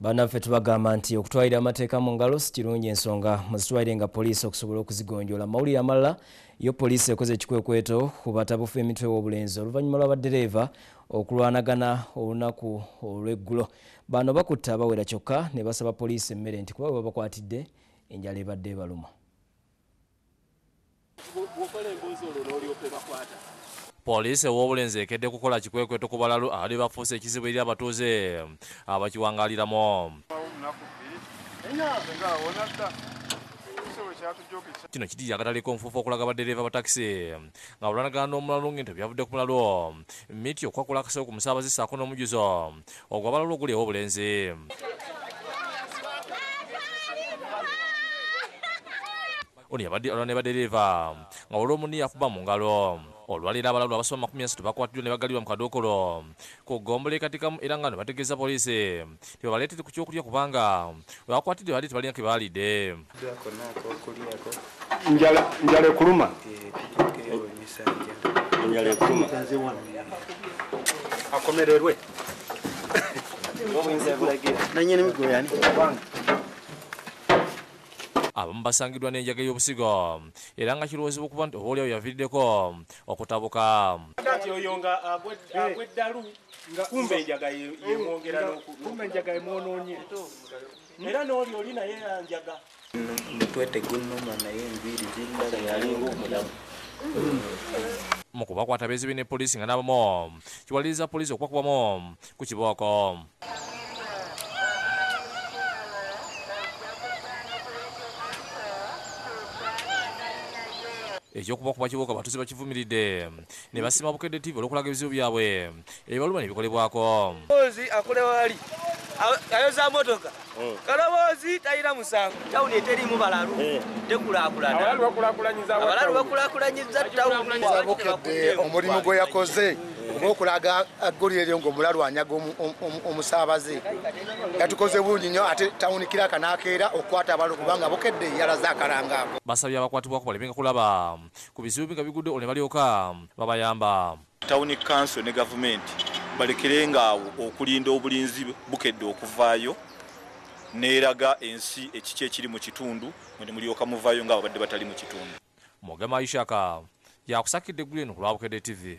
bannaffe tubagamba nti okutwalira amateeka mu ngalo sikirungi ensonga muzitwalire nga poliisi okusobola okuzigonjola mawulire amalala yo poliisi ekoze ekikwekweto ku batabufu emitwe w'obulenzi oluvannyuma lw'abadereeva okulwanagana olunaku olweggulo bano bakutte abawera kyokka ne basaba poliisi emmere nti kuba bwe babakwatidde enjala ebadde ebaluma poliisi ew'obulenzi ekedde kukola kikwekweto ku balalu ali bafuusa ekizibu eri abatuuze abakiwangaliramu ah, kino kiti yakataliko nfuufu okulaga baddereeva batakisi nga bulanagana n'omulalu ngento byavudde ku mulalu miti okwakula akasawo ku musaabazi saako n'omujuzo ogwa balalu oguli ew'obulenzi oni yabadde olwanebadereeva nga olw'omuni yakuba mu ngalo olwaleero abalawulo abasoba makumi asatu bakwatiddwa ne bagalibwa mu kadookolo ku ggombolo ekatikamu era nga ne bategeeza poliisi tebabaleetedde ku kyokulya kubanga we bakwatiddwe baali tebalina ke baalidde njala ekuluma njala ekuluma akomererwe nanyini migoyani abamu basangidwa n'enjaga y'obusigo era nga kirowoozebwa okuba nti oba olyawo yaviiriddeko okutabuka oyo nga eh. agweddalu kumba enjaga yemwongera kumba enjaga yemwonoonye era n'oli oli naye yanjaga mutwetegunuma naye enviiri zindala yalinga omulamu mu kubakwata bezibi ne poliisi nga nabamu kiwaliriza poliisi okubakubamu ku kibooko ekyokuba ku bakibuuka abatuuzi bakivumiridde ne basima bukedde tiivi olw'okulaga ebizibu byabwe ebibaluma ne bikolebwako oozi akolewaali ayoza motoka oh. kalobozi tayina musango tawuni eterimu balalu tekulakulanaabalalu bakulakulanyiza tawuni omulimu gwe yakoze okulaga agoli eryo ngaomulalw anyaga omusaabaze yatukoze bungi nnyo ate tawunikiraka nakeera okukwata abalo kubanga bokedde yalaza akalanga basabye abakwatibwako balebenga kulaba ku bizibu binga bigudde olne balyoka babayamba tawuni kansil ne gavumenti balekerenga awo okulinda obulinzi bukedde okuvaayo neeraga ensi ekiki ekiri mu kitundu nemulyoka muvaayo ngaabo badde batali mu kitundu mugema ishaka yakusakidde eggulu eno kulwabukedde tv